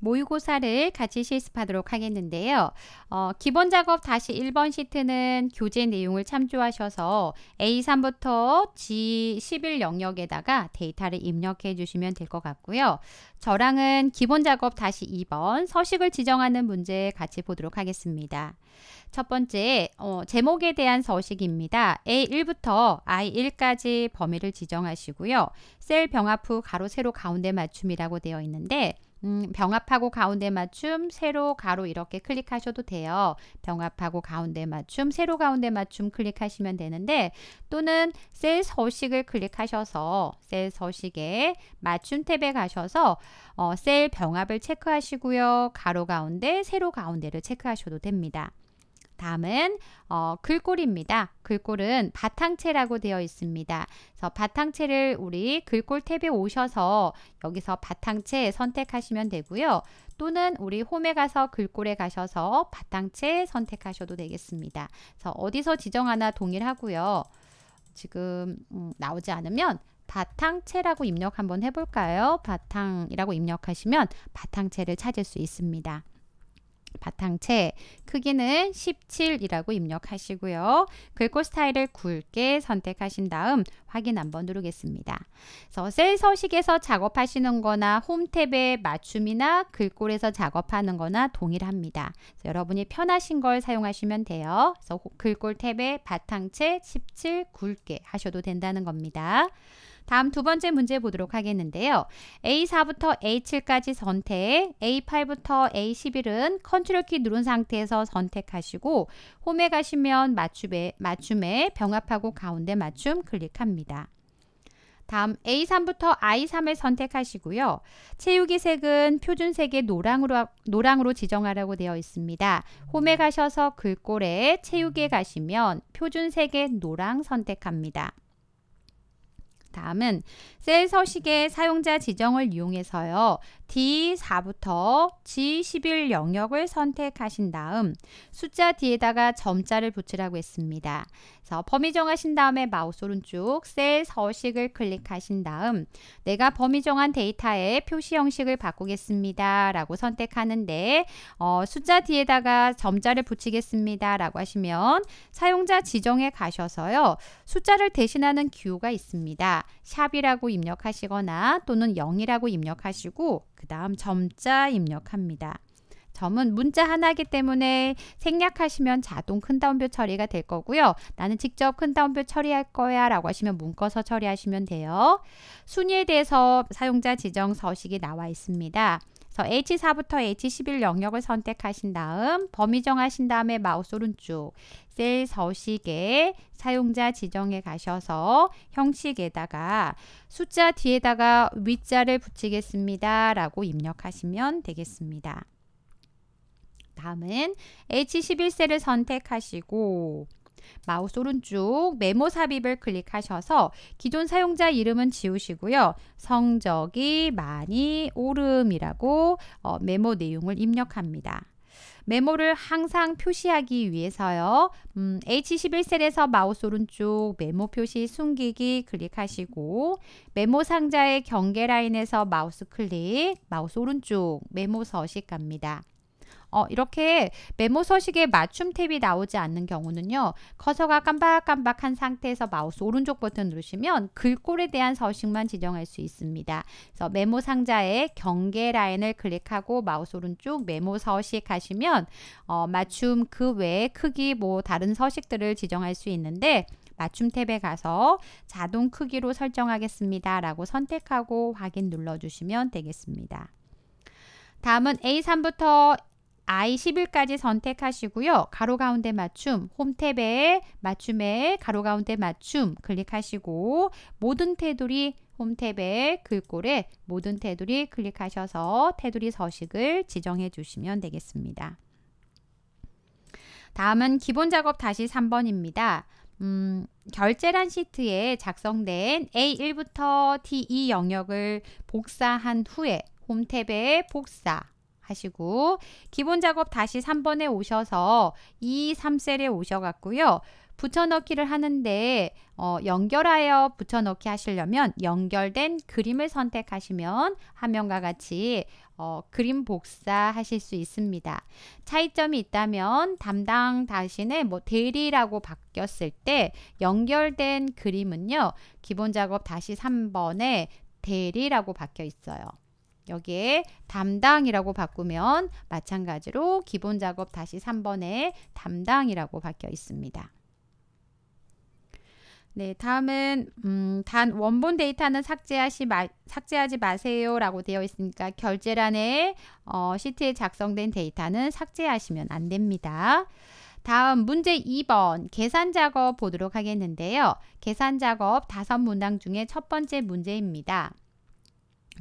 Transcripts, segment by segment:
모의고사를 같이 실습하도록 하겠는데요. 어, 기본 작업 다시 1번 시트는 교재 내용을 참조하셔서 A3부터 G11 영역에다가 데이터를 입력해 주시면 될 것 같고요. 저랑은 기본 작업 다시 2번 서식을 지정하는 문제 같이 보도록 하겠습니다. 첫 번째, 어, 제목에 대한 서식입니다. A1부터 I1까지 범위를 지정하시고요. 셀 병합 후 가로 세로 가운데 맞춤이라고 되어 있는데 음, 병합하고 가운데 맞춤, 세로, 가로 이렇게 클릭하셔도 돼요. 병합하고 가운데 맞춤, 세로, 가운데 맞춤 클릭하시면 되는데 또는 셀 서식을 클릭하셔서 셀 서식에 맞춤 탭에 가셔서 어, 셀 병합을 체크하시고요. 가로 가운데, 세로 가운데를 체크하셔도 됩니다. 다음은 어, 글꼴입니다. 글꼴은 바탕체라고 되어 있습니다. 그래서 바탕체를 우리 글꼴 탭에 오셔서 여기서 바탕체 선택하시면 되고요. 또는 우리 홈에 가서 글꼴에 가셔서 바탕체 선택하셔도 되겠습니다. 그래서 어디서 지정하나 동일하고요. 지금 음, 나오지 않으면 바탕체라고 입력 한번 해볼까요? 바탕이라고 입력하시면 바탕체를 찾을 수 있습니다. 바탕체 크기는 17이라고 입력하시고요. 글꼴 스타일을 굵게 선택하신 다음 확인 한번 누르겠습니다. 그래서 셀 서식에서 작업하시는 거나 홈탭의 맞춤이나 글꼴에서 작업하는 거나 동일합니다. 여러분이 편하신 걸 사용하시면 돼요. 그래서 글꼴 탭에 바탕체 17 굵게 하셔도 된다는 겁니다. 다음 두 번째 문제 보도록 하겠는데요. A4부터 A7까지 선택, A8부터 A11은 컨트롤 키 누른 상태에서 선택하시고 홈에 가시면 맞춤에, 맞춤에 병합하고 가운데 맞춤 클릭합니다. 다음 A3부터 I3을 선택하시고요. 채우기 색은 표준색의 노랑으로, 노랑으로 지정하라고 되어 있습니다. 홈에 가셔서 글꼴에 채우기에 가시면 표준색의 노랑 선택합니다. 다음은 셀 서식의 사용자 지정을 이용해서요. D4부터 G11 영역을 선택하신 다음 숫자 뒤에다가 점자를 붙이라고 했습니다. 그래서 범위 정하신 다음에 마우스 오른쪽 셀 서식을 클릭하신 다음 내가 범위 정한 데이터의 표시 형식을 바꾸겠습니다. 라고 선택하는데 어, 숫자 뒤에다가 점자를 붙이겠습니다. 라고 하시면 사용자 지정에 가셔서요. 숫자를 대신하는 기호가 있습니다. 샵이라고 입력하시거나 또는 0이라고 입력하시고 그 다음 점자 입력합니다. 점은 문자 하나이기 때문에 생략하시면 자동 큰따옴표 처리가 될 거고요. 나는 직접 큰따옴표 처리할 거야 라고 하시면 문꺼서 처리하시면 돼요. 순위에 대해서 사용자 지정 서식이 나와 있습니다. 그래서 H4부터 H11 영역을 선택하신 다음 범위 정하신 다음에 마우스 오른쪽 셀 서식에 사용자 지정에 가셔서 형식에다가 숫자 뒤에다가 윗자를 붙이겠습니다. 라고 입력하시면 되겠습니다. 다음은 H11셀을 선택하시고 마우스 오른쪽 메모 삽입을 클릭하셔서 기존 사용자 이름은 지우시고요. 성적이 많이 오름이라고 어, 메모 내용을 입력합니다. 메모를 항상 표시하기 위해서요. 음, H11셀에서 마우스 오른쪽 메모 표시 숨기기 클릭하시고 메모 상자의 경계 라인에서 마우스 클릭, 마우스 오른쪽 메모 서식 갑니다. 어, 이렇게 메모 서식에 맞춤 탭이 나오지 않는 경우는요. 커서가 깜박깜박한 상태에서 마우스 오른쪽 버튼 누르시면 글꼴에 대한 서식만 지정할 수 있습니다. 그래서 메모 상자에 경계 라인을 클릭하고 마우스 오른쪽 메모 서식 하시면 어, 맞춤 그 외에 크기 뭐 다른 서식들을 지정할 수 있는데 맞춤 탭에 가서 자동 크기로 설정하겠습니다. 라고 선택하고 확인 눌러주시면 되겠습니다. 다음은 A3부터 I11까지 선택하시고요. 가로 가운데 맞춤, 홈탭에 맞춤에 가로 가운데 맞춤 클릭하시고 모든 테두리 홈탭에 글꼴에 모든 테두리 클릭하셔서 테두리 서식을 지정해 주시면 되겠습니다. 다음은 기본 작업 다시 3번입니다. 음, 결제란 시트에 작성된 A1부터 D2 영역을 복사한 후에 홈탭에 복사, 하시고 기본 작업 다시 3번에 오셔서 2, 3셀에 오셔갖고요. 붙여넣기를 하는데 어, 연결하여 붙여넣기 하시려면 연결된 그림을 선택하시면 화면과 같이 어, 그림 복사 하실 수 있습니다. 차이점이 있다면 담당 다신의뭐 대리라고 바뀌었을 때 연결된 그림은요. 기본 작업 다시 3번에 대리라고 바뀌어 있어요. 여기에 담당이라고 바꾸면 마찬가지로 기본 작업 다시 3번에 담당이라고 바뀌어 있습니다. 네, 다음은 음, 단 원본 데이터는 삭제하시 마, 삭제하지 마세요 라고 되어 있으니까 결제란에 어, 시트에 작성된 데이터는 삭제하시면 안 됩니다. 다음 문제 2번 계산 작업 보도록 하겠는데요. 계산 작업 다 문항 중에 첫 번째 문제입니다.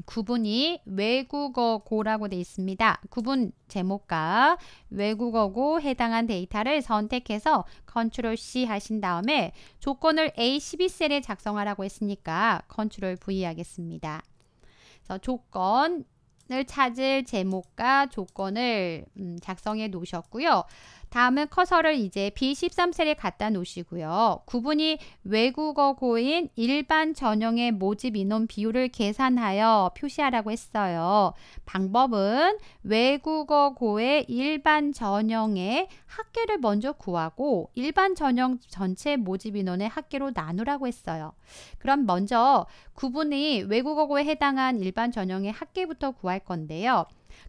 구분이 외국어고라고 되어 있습니다. 구분 제목과 외국어고 해당한 데이터를 선택해서 컨트롤 C 하신 다음에 조건을 A12셀에 작성하라고 했으니까 컨트롤 V 하겠습니다. 그래서 조건을 찾을 제목과 조건을 음, 작성해 놓으셨고요. 다음은 커서를 이제 B13셀에 갖다 놓으시고요. 구분이 외국어고인 일반 전형의 모집 인원 비율을 계산하여 표시하라고 했어요. 방법은 외국어고의 일반 전형의 학계를 먼저 구하고 일반 전형 전체 모집 인원의 학계로 나누라고 했어요. 그럼 먼저 구분이 외국어고에 해당한 일반 전형의 학계부터 구할 건데요.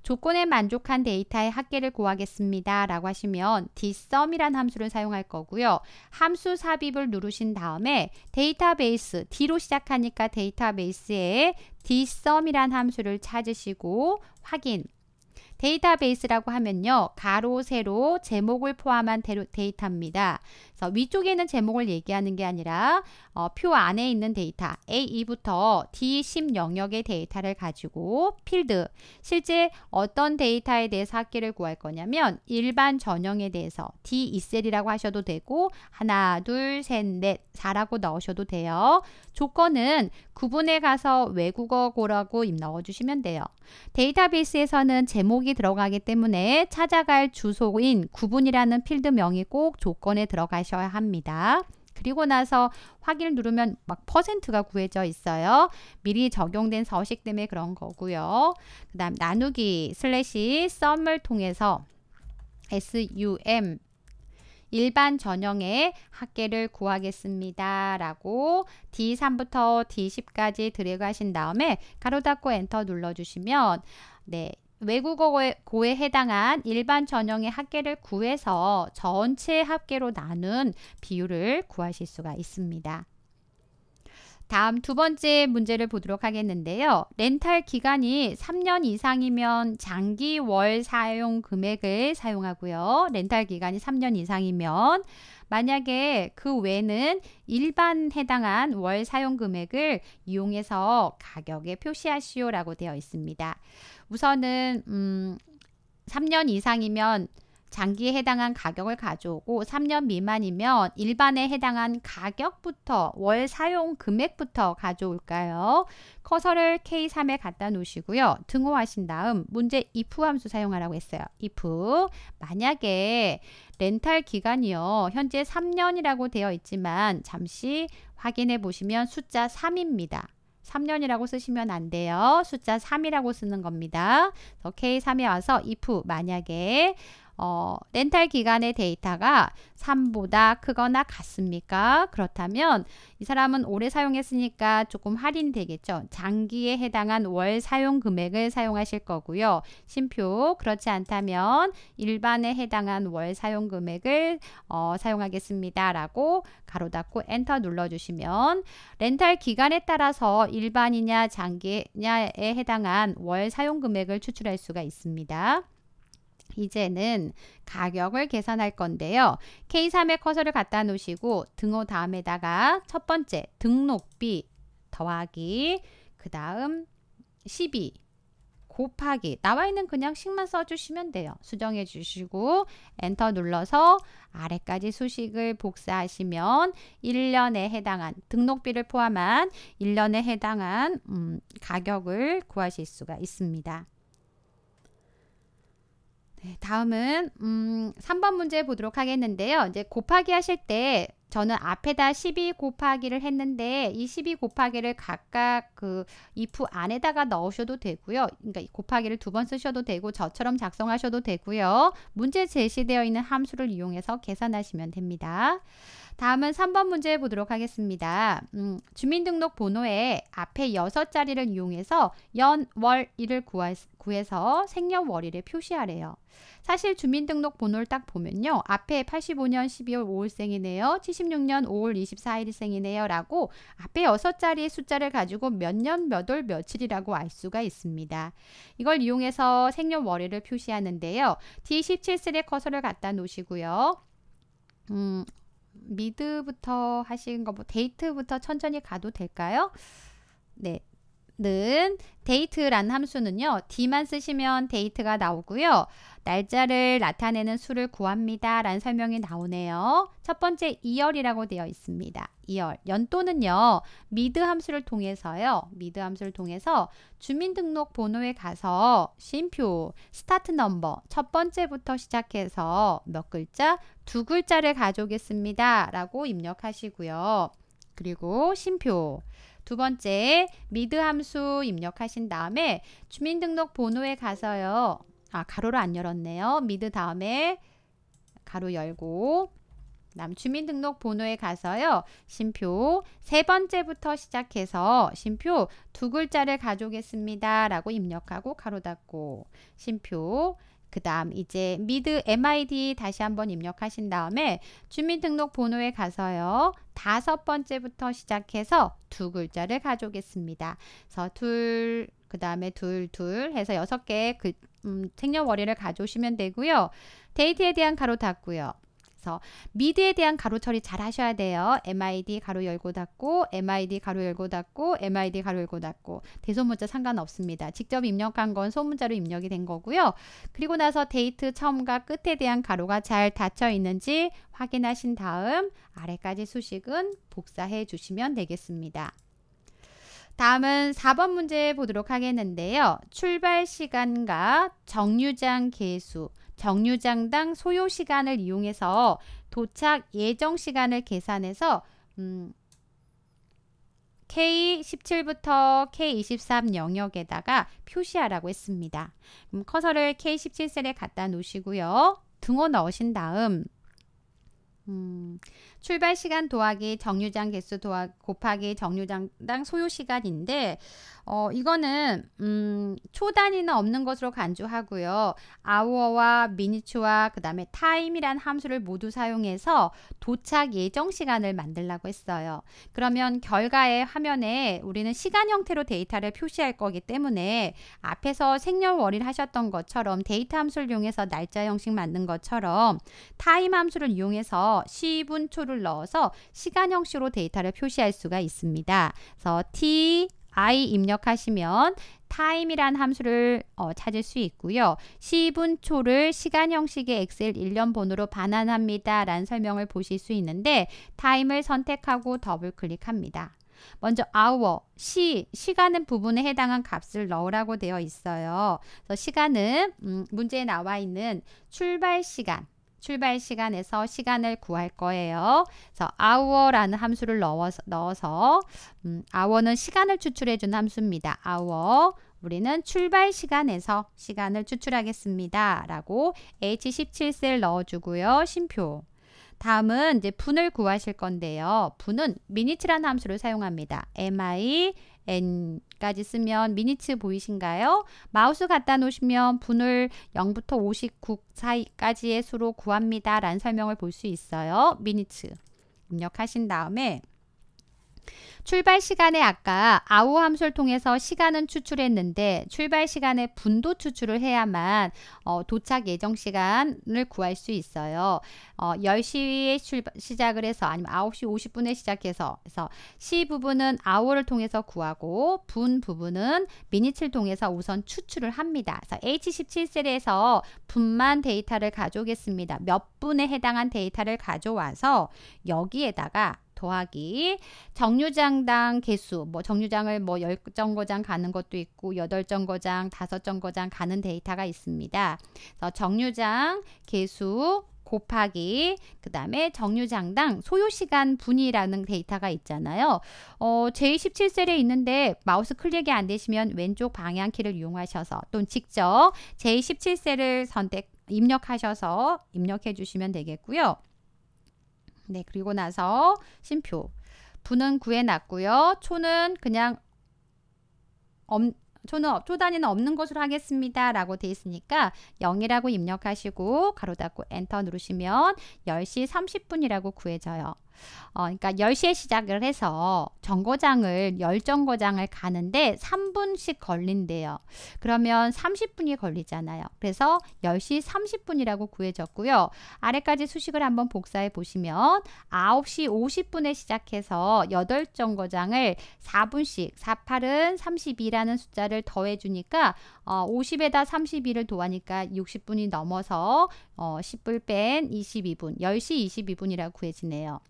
조건에 만족한 데이터의 합계를 구하겠습니다. 라고 하시면 dsum이란 함수를 사용할 거고요. 함수 삽입을 누르신 다음에 데이터베이스 d로 시작하니까 데이터베이스에 dsum이란 함수를 찾으시고 확인 데이터베이스라고 하면요. 가로, 세로, 제목을 포함한 데이터입니다. 그래서 위쪽에 있는 제목을 얘기하는 게 아니라 어, 표 안에 있는 데이터 A2부터 D10 영역의 데이터를 가지고 필드 실제 어떤 데이터에 대해서 학기를 구할 거냐면 일반 전형에 대해서 D2셀이라고 하셔도 되고 하나, 둘, 셋, 넷 4라고 넣으셔도 돼요. 조건은 구분에 가서 외국어 고라고 넣어주시면 돼요. 데이터베이스에서는 제목이 구속이 들어가기 때문에 찾아갈 주소인 구분이라는 필드명이 꼭 조건에 들어가셔야 합니다. 그리고 나서 확인을 누르면 막 퍼센트가 구해져 있어요. 미리 적용된 서식 때문에 그런 거고요. 그 다음 나누기 슬래시 썸을 통해서 sum 일반 전형의 학계를 구하겠습니다. 라고 D3부터 D10까지 드래그 하신 다음에 가로 닫고 엔터 눌러주시면 네 외국어고에 해당한 일반 전형의 합계를 구해서 전체 합계로 나눈 비율을 구하실 수가 있습니다. 다음 두 번째 문제를 보도록 하겠는데요. 렌탈 기간이 3년 이상이면 장기 월 사용 금액을 사용하고요. 렌탈 기간이 3년 이상이면 만약에 그 외는 일반 해당한 월 사용 금액을 이용해서 가격에 표시하시오라고 되어 있습니다. 우선은 음, 3년 이상이면 장기에 해당한 가격을 가져오고 3년 미만이면 일반에 해당한 가격부터 월 사용 금액부터 가져올까요? 커서를 K3에 갖다 놓으시고요. 등호하신 다음 문제 if 함수 사용하라고 했어요. if 만약에 렌탈 기간이요. 현재 3년이라고 되어 있지만 잠시 확인해 보시면 숫자 3입니다. 3년이라고 쓰시면 안 돼요. 숫자 3이라고 쓰는 겁니다. 그 K3에 와서 if 만약에 어, 렌탈 기간의 데이터가 3보다 크거나 같습니까? 그렇다면 이 사람은 오래 사용했으니까 조금 할인되겠죠. 장기에 해당한 월 사용 금액을 사용하실 거고요. 심표 그렇지 않다면 일반에 해당한 월 사용 금액을 어, 사용하겠습니다. 라고 가로 닫고 엔터 눌러주시면 렌탈 기간에 따라서 일반이냐 장기냐에 해당한 월 사용 금액을 추출할 수가 있습니다. 이제는 가격을 계산할 건데요. K3에 커서를 갖다 놓으시고 등호 다음에다가 첫 번째 등록비 더하기 그 다음 12 곱하기 나와 있는 그냥 식만 써주시면 돼요. 수정해 주시고 엔터 눌러서 아래까지 수식을 복사하시면 1년에 해당한 등록비를 포함한 1년에 해당한 음, 가격을 구하실 수가 있습니다. 네, 다음은 음, 3번 문제 보도록 하겠는데요. 이제 곱하기 하실 때 저는 앞에다 12 곱하기를 했는데 이 12 곱하기를 각각 그 if 안에다가 넣으셔도 되고요. 그러니까 곱하기를 두 번 쓰셔도 되고 저처럼 작성하셔도 되고요. 문제 제시되어 있는 함수를 이용해서 계산하시면 됩니다. 다음은 3번 문제 보도록 하겠습니다. 음, 주민등록번호에 앞에 6자리를 이용해서 연, 월, 일을 구해서 생년월일에 표시하래요. 사실 주민등록번호를 딱 보면요. 앞에 85년 12월 5일생이네요. 76년 5월 24일생이네요. 라고 앞에 6자리의 숫자를 가지고 몇 년, 몇 월, 며칠이라고 알 수가 있습니다. 이걸 이용해서 생년월일을 표시하는데요. D17셀에 커서를 갖다 놓으시고요. 음, 미드부터 하신 거뭐 데이트부터 천천히 가도 될까요? 네, 는 데이트란 함수는요. d만 쓰시면 데이트가 나오고요. 날짜를 나타내는 수를 구합니다. 란 설명이 나오네요. 첫 번째 이열이라고 되어 있습니다. 이열 연도는요. 미드 함수를 통해서요. 미드 함수를 통해서 주민등록번호에 가서 쉼표, 스타트 넘버 첫 번째부터 시작해서 몇 글자? 두 글자를 가져오겠습니다. 라고 입력하시고요. 그리고 쉼표 두 번째, 미드 함수 입력하신 다음에 주민등록번호에 가서요. 아, 가로를 안 열었네요. 미드 다음에 가로 열고 남 주민등록번호에 가서요. 심표 세 번째부터 시작해서 심표 두 글자를 가져오겠습니다. 라고 입력하고 가로 닫고 심표 그 다음 이제 미드 MID 다시 한번 입력하신 다음에 주민등록번호에 가서요. 다섯 번째부터 시작해서 두 글자를 가져오겠습니다. 그래서 둘, 그 다음에 둘, 둘 해서 여섯 개의 그, 음, 생년월일을 가져오시면 되고요. 데이트에 대한 가로 닫고요. 그래서 미드에 대한 가로 처리 잘 하셔야 돼요. MID 가로 열고 닫고 MID 가로 열고 닫고 MID 가로 열고 닫고 대소문자 상관없습니다. 직접 입력한 건 소문자로 입력이 된 거고요. 그리고 나서 데이트 처음과 끝에 대한 가로가 잘 닫혀 있는지 확인하신 다음 아래까지 수식은 복사해 주시면 되겠습니다. 다음은 4번 문제 보도록 하겠는데요. 출발 시간과 정류장 개수 정류장당 소요 시간을 이용해서 도착 예정 시간을 계산해서 음, K17부터 K23 영역에다가 표시하라고 했습니다. 그럼 커서를 K17셀에 갖다 놓으시고요. 등호 넣으신 다음 음, 출발 시간 도하기 정류장 개수 도하, 곱하기 정류장당 소요 시간인데 어, 이거는 음, 초단위는 없는 것으로 간주하고요. 아워와 미니추와 그 다음에 타임이란 함수를 모두 사용해서 도착 예정 시간을 만들라고 했어요. 그러면 결과의 화면에 우리는 시간 형태로 데이터를 표시할 거기 때문에 앞에서 생년월일 하셨던 것처럼 데이터 함수를 이용해서 날짜 형식 만든 것처럼 타임 함수를 이용해서 시분 초를 값을 넣어서 시간형식으로 데이터를 표시할 수가 있습니다. 그래서 t i 입력하시면 time이란 함수를 어, 찾을 수 있고요. 시분초를 시간 형식의 엑셀 1년 번호로 반환합니다. 라는 설명을 보실 수 있는데 time을 선택하고 더블 클릭합니다. 먼저 hour, 시, 시간은 부분에 해당한 값을 넣으라고 되어 있어요. 그래서 시간은 음, 문제에 나와 있는 출발 시간, 출발 시간에서 시간을 구할 거예요. 그래서 hour라는 함수를 넣어서, 넣어서 음, hour는 시간을 추출해준 함수입니다. hour 우리는 출발 시간에서 시간을 추출하겠습니다. 라고 H17셀 넣어주고요. 심표 다음은 이제 분을 구하실 건데요. 분은 m i n u t e l 는 함수를 사용합니다. min 까지 쓰면 미니츠 보이신가요? 마우스 갖다 놓으시면 분을 0부터 59 사이까지의 수로 구합니다. 란 설명을 볼 수 있어요. 미니츠 입력하신 다음에 출발 시간에 아까 아우 함수를 통해서 시간은 추출했는데 출발 시간에 분도 추출을 해야만 어, 도착 예정 시간을 구할 수 있어요. 어, 10시에 출발, 시작을 해서 아니면 9시 50분에 시작해서 그래서 시 부분은 아오를 통해서 구하고 분 부분은 미니츠를 통해서 우선 추출을 합니다. 그래서 H17셀에서 분만 데이터를 가져오겠습니다. 몇 분에 해당한 데이터를 가져와서 여기에다가 더하기 정류장당 개수 뭐 정류장을 뭐 10정거장 가는 것도 있고 8정거장 5정거장 가는 데이터가 있습니다. 그래서 정류장 개수 곱하기 그 다음에 정류장당 소요시간 분이라는 데이터가 있잖아요. 어, 제17셀에 있는데 마우스 클릭이 안 되시면 왼쪽 방향키를 이용하셔서 또는 직접 제17셀을 선택 입력하셔서 입력해 주시면 되겠고요. 네, 그리고 나서 심표. 부는 구해놨고요. 초는 그냥 엄, 초는 초단위는 없는 것으로 하겠습니다. 라고 돼 있으니까 0이라고 입력하시고 가로 닫고 엔터 누르시면 10시 30분이라고 구해져요. 어, 그러니까 10시에 시작을 해서 정거장을 10정거장을 가는데 3분씩 걸린대요. 그러면 30분이 걸리잖아요. 그래서 10시 30분이라고 구해졌고요. 아래까지 수식을 한번 복사해 보시면 9시 50분에 시작해서 8정거장을 4분씩 48은 32라는 숫자를 더해 주니까 어, 50에다 32를 도하니까 60분이 넘어서 어, 10불 뺀 22분, 10시 22분이라고 구해지네요.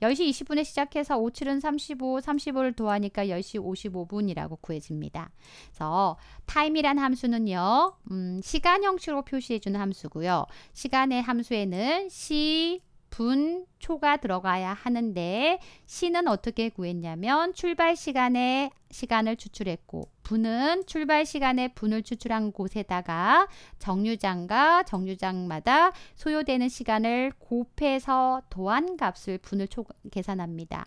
10시 20분에 시작해서 5, 7은 35, 35를 더하니까 10시 55분이라고 구해집니다. 그래서 타임이란 함수는요. 음, 시간 형식으로 표시해주는 함수고요. 시간의 함수에는 시, 분, 초가 들어가야 하는데 시는 어떻게 구했냐면 출발 시간에 시간을 추출했고 분은 출발 시간에 분을 추출한 곳에다가 정류장과 정류장마다 소요되는 시간을 곱해서 도안 값을 분을 초, 계산합니다.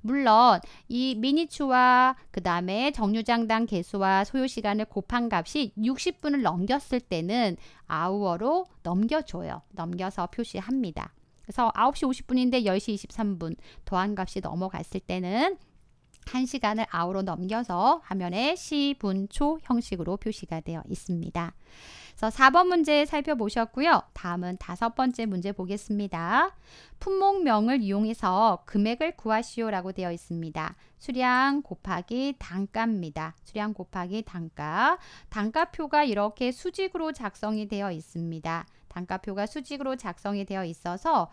물론 이 미니추와 그 다음에 정류장당 개수와 소요시간을 곱한 값이 60분을 넘겼을 때는 아우어로 넘겨줘요. 넘겨서 표시합니다. 그래서 9시 50분인데 10시 23분 도안 값이 넘어갔을 때는 1시간을 아우로 넘겨서 화면에 시, 분, 초 형식으로 표시가 되어 있습니다. 그래서 4번 문제 살펴보셨고요. 다음은 다섯 번째 문제 보겠습니다. 품목명을 이용해서 금액을 구하시오라고 되어 있습니다. 수량 곱하기 단가입니다. 수량 곱하기 단가. 단가표가 이렇게 수직으로 작성이 되어 있습니다. 단가표가 수직으로 작성이 되어 있어서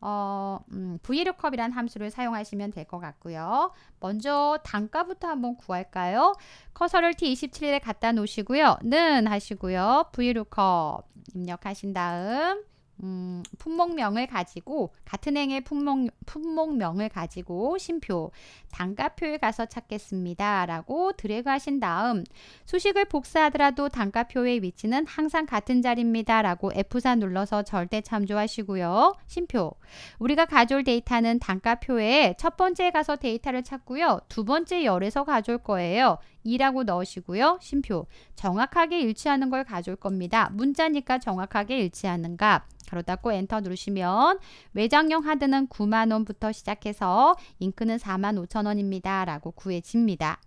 어, 음, VLOOKUP이란 함수를 사용하시면 될 것 같고요. 먼저 단가부터 한번 구할까요? 커서를 T27에 갖다 놓으시고요. 는 하시고요. VLOOKUP 입력하신 다음 음, 품목명을 가지고 같은 행의 품목, 품목명을 가지고 심표, 단가표에 가서 찾겠습니다. 라고 드래그하신 다음 수식을 복사하더라도 단가표의 위치는 항상 같은 자리입니다. 라고 F4 눌러서 절대 참조하시고요. 심표, 우리가 가져올 데이터는 단가표에 첫 번째에 가서 데이터를 찾고요. 두 번째 열에서 가져올 거예요. 2라고 넣으시고요. 심표 정확하게 일치하는 걸 가져올 겁니다. 문자니까 정확하게 일치하는 값. 가로 닫고 엔터 누르시면 외장형 하드는 9만원부터 시작해서 잉크는 4만 5천원입니다. 라고 구해집니다.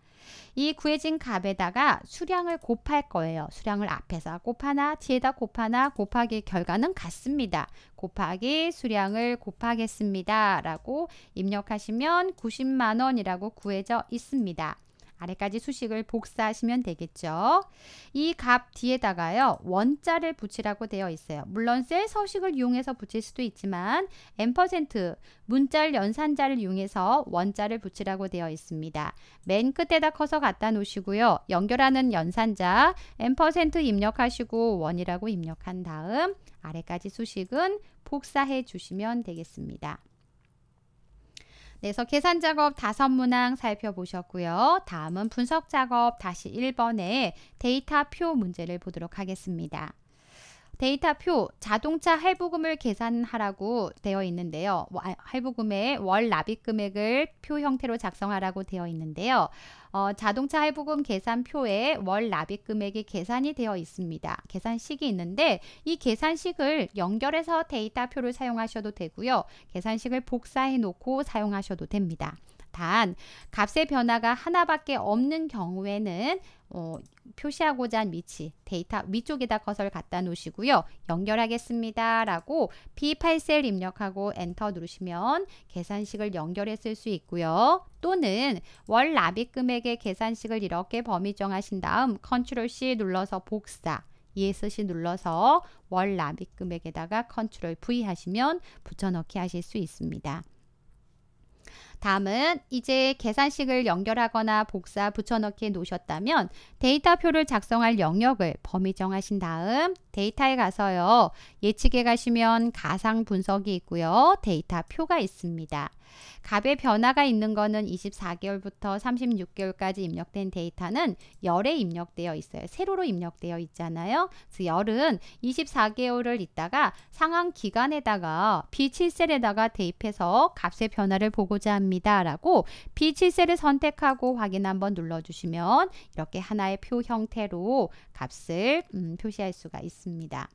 이 구해진 값에다가 수량을 곱할 거예요. 수량을 앞에서 곱하나 뒤에다 곱하나 곱하기 결과는 같습니다. 곱하기 수량을 곱하겠습니다. 라고 입력하시면 90만원이라고 구해져 있습니다. 아래까지 수식을 복사하시면 되겠죠. 이 값 뒤에다가요. 원자를 붙이라고 되어 있어요. 물론 셀 서식을 이용해서 붙일 수도 있지만 앰 문자를 연산자를 이용해서 원자를 붙이라고 되어 있습니다. 맨 끝에다 커서 갖다 놓으시고요. 연결하는 연산자 앰 입력하시고 원이라고 입력한 다음 아래까지 수식은 복사해 주시면 되겠습니다. 네, 그래서 계산 작업 다섯 문항 살펴보셨고요. 다음은 분석 작업 다시 1번의 데이터 표 문제를 보도록 하겠습니다. 데이터표 자동차 할부금을 계산하라고 되어 있는데요. 할부금의 월 납입 금액을 표 형태로 작성하라고 되어 있는데요. 어, 자동차 할부금 계산표에 월 납입 금액이 계산이 되어 있습니다. 계산식이 있는데 이 계산식을 연결해서 데이터표를 사용하셔도 되고요. 계산식을 복사해 놓고 사용하셔도 됩니다. 단 값의 변화가 하나밖에 없는 경우에는 어, 표시하고자 한 위치, 데이터 위쪽에다 커서를 갖다 놓으시고요. 연결하겠습니다. 라고 B8 셀 입력하고 엔터 누르시면 계산식을 연결해 쓸 수 있고요. 또는 월 납입 금액의 계산식을 이렇게 범위 정하신 다음 컨트롤 C 눌러서 복사 ESC 눌러서 월 납입 금액에다가 컨트롤 V 하시면 붙여넣기 하실 수 있습니다. 다음은 이제 계산식을 연결하거나 복사 붙여넣기에 놓으셨다면 데이터표를 작성할 영역을 범위 정하신 다음 데이터에 가서요. 예측에 가시면 가상 분석이 있고요. 데이터표가 있습니다. 갑의 변화가 있는 거는 24개월부터 36개월까지 입력된 데이터는 열에 입력되어 있어요. 세로로 입력되어 있잖아요. 그래서 열은 24개월을 있다가 상한 기간에다가 B7셀에다가 대입해서 값의 변화를 보고자 합니다. 라고 B7셀을 선택하고 확인 한번 눌러주시면 이렇게 하나의 표 형태로 값을 음, 표시할 수가 있습니다.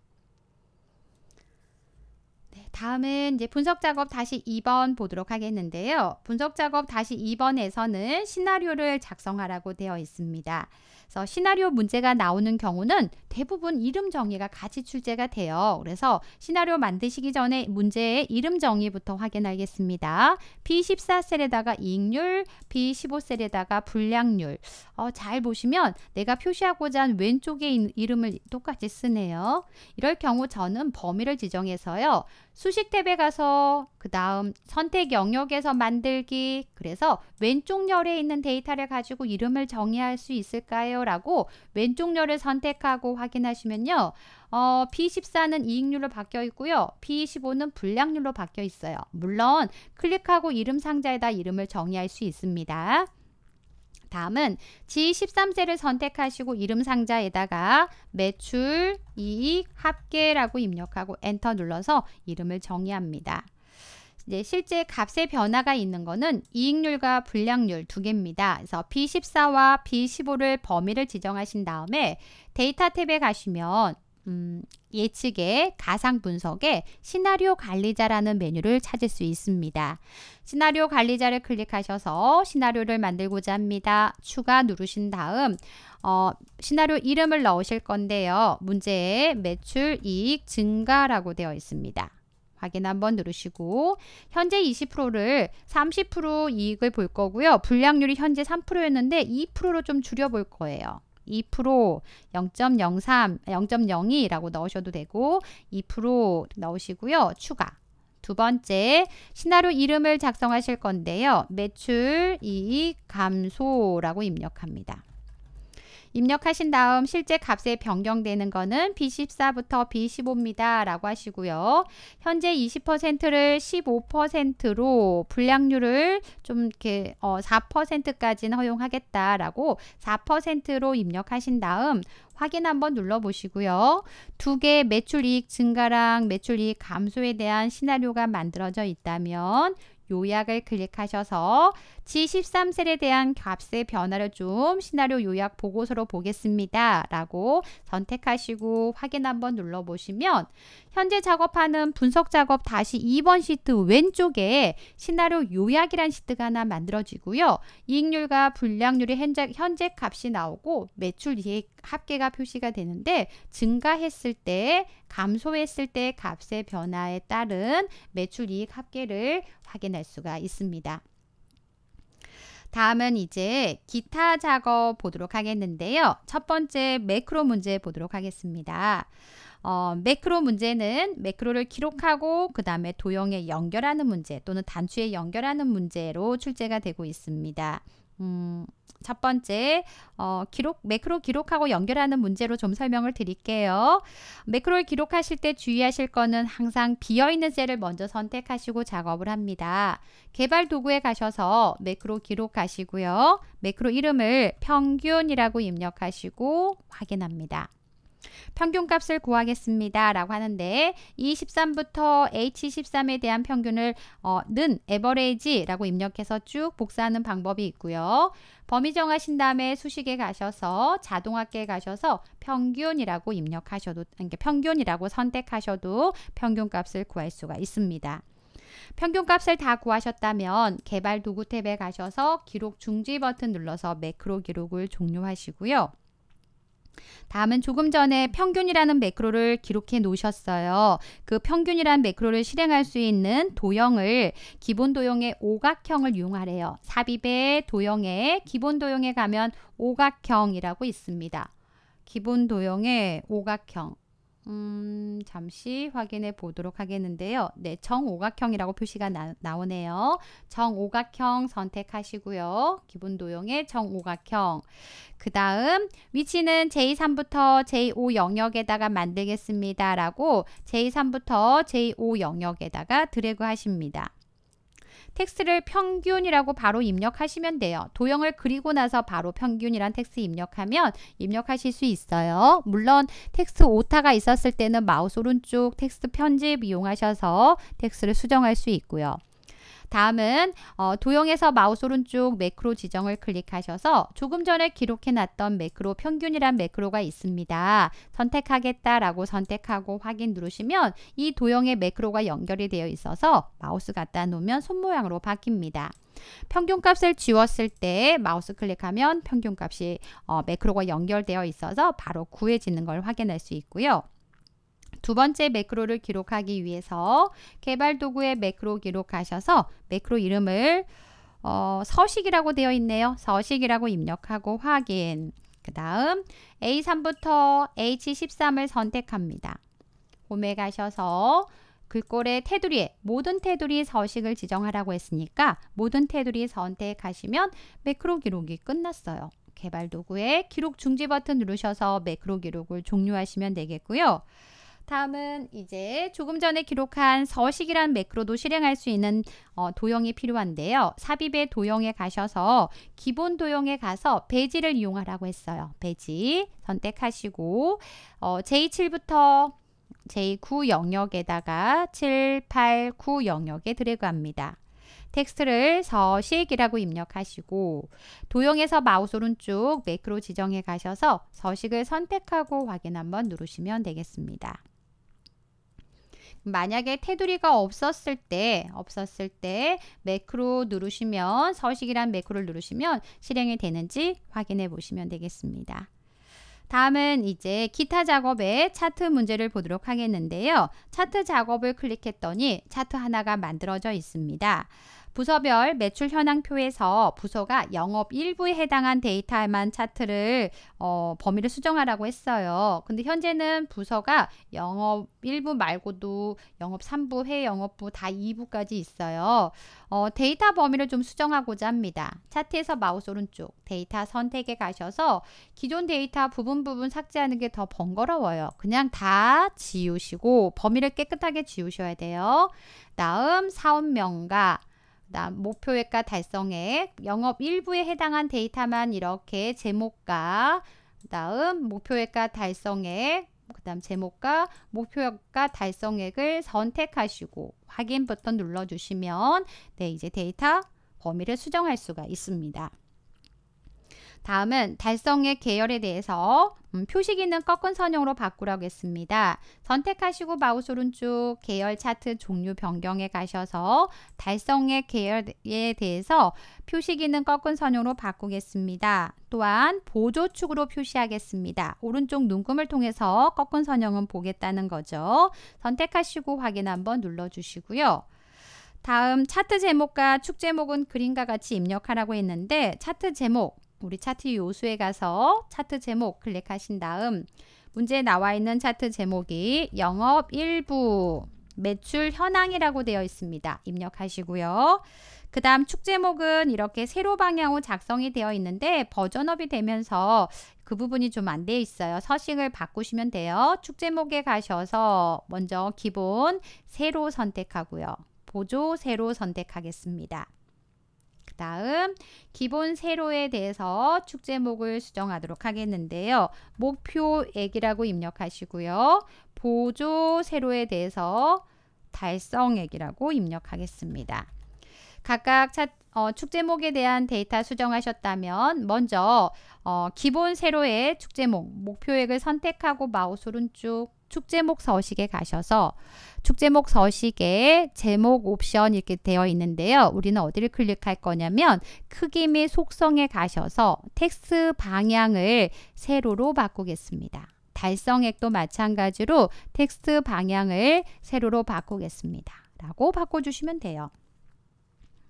네, 다음은 이제 분석 작업 다시 2번 보도록 하겠는데요. 분석 작업 다시 2번에서는 시나리오를 작성하라고 되어 있습니다. 그래서 시나리오 문제가 나오는 경우는 대부분 이름 정의가 같이 출제가 돼요. 그래서 시나리오 만드시기 전에 문제의 이름 정의부터 확인하겠습니다. B14셀에다가 이익률, B15셀에다가 불량률. 어, 잘 보시면 내가 표시하고자 한 왼쪽에 이름을 똑같이 쓰네요. 이럴 경우 저는 범위를 지정해서요. 수식 탭에 가서 그 다음 선택 영역에서 만들기 그래서 왼쪽 열에 있는 데이터를 가지고 이름을 정의할 수 있을까요? 라고 왼쪽 열을 선택하고 확인하시면요. 어, B14는 이익률로 바뀌어 있고요. B25는 불량률로 바뀌어 있어요. 물론 클릭하고 이름 상자에다 이름을 정의할 수 있습니다. 다음은 G13세를 선택하시고 이름 상자에다가 매출, 이익, 합계라고 입력하고 엔터 눌러서 이름을 정의합니다. 이제 실제 값의 변화가 있는 것은 이익률과 불량률 두 개입니다. 그래서 B14와 B15를 범위를 지정하신 다음에 데이터 탭에 가시면 음, 예측의 가상 분석에 시나리오 관리자라는 메뉴를 찾을 수 있습니다. 시나리오 관리자를 클릭하셔서 시나리오를 만들고자 합니다. 추가 누르신 다음 어, 시나리오 이름을 넣으실 건데요. 문제에 매출 이익 증가라고 되어 있습니다. 확인 한번 누르시고 현재 20%를 30% 이익을 볼 거고요. 불량률이 현재 3%였는데 2%로 좀 줄여 볼 거예요. 2% 0.03 0.02라고 넣으셔도 되고 2% 넣으시고요. 추가 두 번째 시나리오 이름을 작성하실 건데요. 매출 이익 감소라고 입력합니다. 입력하신 다음 실제 값에 변경되는 거는 B14부터 B15입니다. 라고 하시고요. 현재 20%를 15%로 불량률을 좀 이렇게 어 4%까지는 허용하겠다라고 4%로 입력하신 다음 확인 한번 눌러보시고요. 두 개 매출이익 증가랑 매출이익 감소에 대한 시나리오가 만들어져 있다면 요약을 클릭하셔서 G13셀에 대한 값의 변화를 좀 시나리오 요약 보고서로 보겠습니다. 라고 선택하시고 확인 한번 눌러보시면 현재 작업하는 분석 작업 다시 2번 시트 왼쪽에 시나리오 요약이란 시트가 하나 만들어지고요. 이익률과 분량률의 현재 값이 나오고 매출 이익 합계가 표시가 되는데 증가했을 때 감소했을 때 값의 변화에 따른 매출 이익 합계를 확인할 수가 있습니다. 다음은 이제 기타 작업 보도록 하겠는데요. 첫 번째 매크로 문제 보도록 하겠습니다. 어, 매크로 문제는 매크로를 기록하고 그 다음에 도형에 연결하는 문제 또는 단추에 연결하는 문제로 출제가 되고 있습니다. 음, 첫 번째 어, 기록 매크로 기록하고 연결하는 문제로 좀 설명을 드릴게요. 매크로를 기록하실 때 주의하실 것은 항상 비어있는 셀을 먼저 선택하시고 작업을 합니다. 개발 도구에 가셔서 매크로 기록하시고요. 매크로 이름을 평균이라고 입력하시고 확인합니다. 평균값을 구하겠습니다. 라고 하는데 2 3부터 H13에 대한 평균을 어, 는 에버레이지라고 입력해서 쭉 복사하는 방법이 있고요. 범위 정하신 다음에 수식에 가셔서 자동합계에 가셔서 평균이라고 입력하셔도 그러니까 평균이라고 선택하셔도 평균값을 구할 수가 있습니다. 평균값을 다 구하셨다면 개발 도구 탭에 가셔서 기록 중지 버튼 눌러서 매크로 기록을 종료하시고요. 다음은 조금 전에 평균이라는 매크로를 기록해 놓으셨어요. 그 평균이란 매크로를 실행할 수 있는 도형을 기본 도형의 오각형을 이용하래요. 삽입의 도형에 기본 도형에 가면 오각형이라고 있습니다. 기본 도형의 오각형. 음, 잠시 확인해 보도록 하겠는데요. 네, 정오각형이라고 표시가 나, 나오네요. 정오각형 선택하시고요. 기본 도형의 정오각형. 그 다음 위치는 제3부터 제5 영역에다가 만들겠습니다. 라고 제3부터 제5 영역에다가 드래그 하십니다. 텍스를 트 평균이라고 바로 입력하시면 돼요. 도형을 그리고 나서 바로 평균이란 텍스 트 입력하면 입력하실 수 있어요. 물론 텍스트 오타가 있었을 때는 마우스 오른쪽 텍스트 편집 이용하셔서 텍스를 트 수정할 수 있고요. 다음은 어, 도형에서 마우스 오른쪽 매크로 지정을 클릭하셔서 조금 전에 기록해놨던 매크로 평균이란 매크로가 있습니다. 선택하겠다라고 선택하고 확인 누르시면 이 도형의 매크로가 연결이 되어 있어서 마우스 갖다 놓으면 손 모양으로 바뀝니다. 평균값을 지웠을 때 마우스 클릭하면 평균값이 어, 매크로가 연결되어 있어서 바로 구해지는 걸 확인할 수 있고요. 두 번째 매크로를 기록하기 위해서 개발 도구의 매크로 기록하셔서 매크로 이름을 어, 서식이라고 되어 있네요. 서식이라고 입력하고 확인. 그 다음 A3부터 H13을 선택합니다. 홈에 가셔서 글꼴의 테두리에 모든 테두리 서식을 지정하라고 했으니까 모든 테두리 선택하시면 매크로 기록이 끝났어요. 개발 도구에 기록 중지 버튼 누르셔서 매크로 기록을 종료하시면 되겠고요. 다음은 이제 조금 전에 기록한 서식이란 매크로도 실행할 수 있는 어, 도형이 필요한데요. 삽입의 도형에 가셔서 기본 도형에 가서 배지를 이용하라고 했어요. 배지 선택하시고 어, J7부터 J9 영역에다가 7, 8, 9 영역에 드래그합니다. 텍스트를 서식이라고 입력하시고 도형에서 마우스 오른쪽 매크로 지정에 가셔서 서식을 선택하고 확인 한번 누르시면 되겠습니다. 만약에 테두리가 없었을 때 없었을 때 매크로 누르시면 서식이란 매크로를 누르시면 실행이 되는지 확인해 보시면 되겠습니다. 다음은 이제 기타 작업의 차트 문제를 보도록 하겠는데요. 차트 작업을 클릭했더니 차트 하나가 만들어져 있습니다. 부서별 매출 현황표에서 부서가 영업 일부에 해당한 데이터에만 차트를 어, 범위를 수정하라고 했어요. 근데 현재는 부서가 영업 일부 말고도 영업 3부해 영업부 다2부까지 있어요. 어, 데이터 범위를 좀 수정하고자 합니다. 차트에서 마우스 오른쪽 데이터 선택에 가셔서 기존 데이터 부분 부분 삭제하는 게 더 번거로워요. 그냥 다 지우시고 범위를 깨끗하게 지우셔야 돼요. 다음 사업명과 목표액과 달성액, 영업 일부에 해당한 데이터만 이렇게 제목과 다음 목표액과 달성액, 그 다음 제목과 목표액과 달성액을 선택하시고 확인 버튼 눌러주시면 네, 이제 데이터 범위를 수정할 수가 있습니다. 다음은 달성의 계열에 대해서 음, 표식 있는 꺾은 선형으로 바꾸려고 했습니다. 선택하시고 마우스 오른쪽 계열 차트 종류 변경에 가셔서 달성의 계열에 대해서 표식 있는 꺾은 선형으로 바꾸겠습니다. 또한 보조축으로 표시하겠습니다. 오른쪽 눈금을 통해서 꺾은 선형은 보겠다는 거죠. 선택하시고 확인 한번 눌러주시고요. 다음 차트 제목과 축 제목은 그림과 같이 입력하라고 했는데 차트 제목 우리 차트 요소에 가서 차트 제목 클릭하신 다음 문제에 나와 있는 차트 제목이 영업 일부 매출 현황이라고 되어 있습니다. 입력하시고요. 그 다음 축 제목은 이렇게 세로 방향으로 작성이 되어 있는데 버전업이 되면서 그 부분이 좀 안 되어 있어요. 서식을 바꾸시면 돼요. 축 제목에 가셔서 먼저 기본 세로 선택하고요. 보조 세로 선택하겠습니다. 다음 기본 세로에 대해서 축제목을 수정하도록 하겠는데요. 목표액이라고 입력하시고요. 보조 세로에 대해서 달성액이라고 입력하겠습니다. 각각 차, 어, 축제목에 대한 데이터 수정하셨다면 먼저 어, 기본 세로의 축제목, 목표액을 선택하고 마우스 오른쪽 축제목 서식에 가셔서 축제목 서식에 제목 옵션 이렇게 되어 있는데요. 우리는 어디를 클릭할 거냐면 크기 및 속성에 가셔서 텍스트 방향을 세로로 바꾸겠습니다. 달성액도 마찬가지로 텍스트 방향을 세로로 바꾸겠습니다. 라고 바꿔주시면 돼요.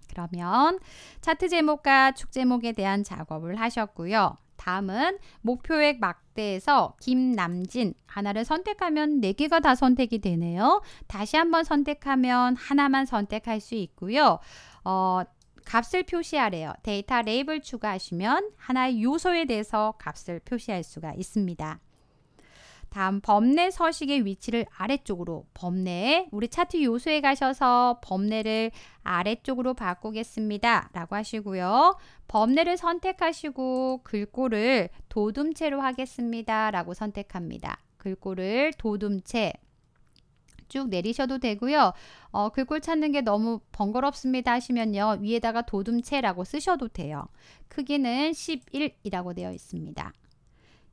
그러면 차트 제목과 축 제목에 대한 작업을 하셨고요. 다음은 목표액 막대에서 김남진 하나를 선택하면 4개가 다 선택이 되네요. 다시 한번 선택하면 하나만 선택할 수 있고요. 어, 값을 표시하래요. 데이터 레이블 추가하시면 하나의 요소에 대해서 값을 표시할 수가 있습니다. 다음 범례 서식의 위치를 아래쪽으로 범례 우리 차트 요소에 가셔서 범례를 아래쪽으로 바꾸겠습니다. 라고 하시고요. 범례를 선택하시고 글꼴을 도둠체로 하겠습니다. 라고 선택합니다. 글꼴을 도둠체 쭉 내리셔도 되고요. 어, 글꼴 찾는 게 너무 번거롭습니다 하시면요. 위에다가 도둠체라고 쓰셔도 돼요. 크기는 11이라고 되어 있습니다.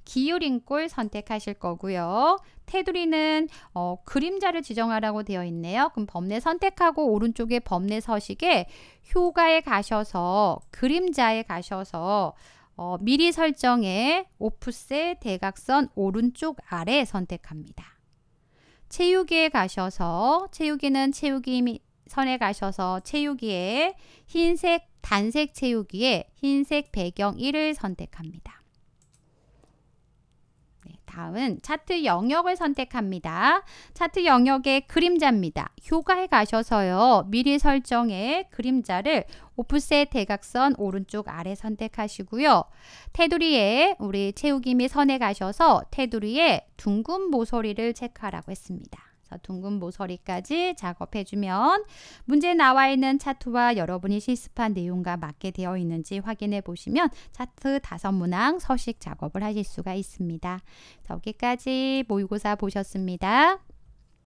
기울인 꼴 선택하실 거고요. 테두리는 어, 그림자를 지정하라고 되어 있네요. 그럼 범례 선택하고 오른쪽에 범례 서식에 효과에 가셔서 그림자에 가셔서 어, 미리 설정해 오프셋 대각선 오른쪽 아래 선택합니다. 채우기에 가셔서 채우기는 채우기 선에 가셔서 채우기에 흰색 단색 채우기에 흰색 배경 1을 선택합니다. 다음 은 차트 영역을 선택합니다. 차트 영역의 그림자입니다. 효과에 가셔서요. 미리 설정의 그림자를 오프셋 대각선 오른쪽 아래 선택하시고요. 테두리에 우리 채우기 및 선에 가셔서 테두리에 둥근 모서리를 체크하라고 했습니다. 둥근 모서리까지 작업해주면 문제에 나와 있는 차트와 여러분이 실습한 내용과 맞게 되어 있는지 확인해 보시면 차트 다섯 문항 서식 작업을 하실 수가 있습니다. 여기까지 모의고사 보셨습니다.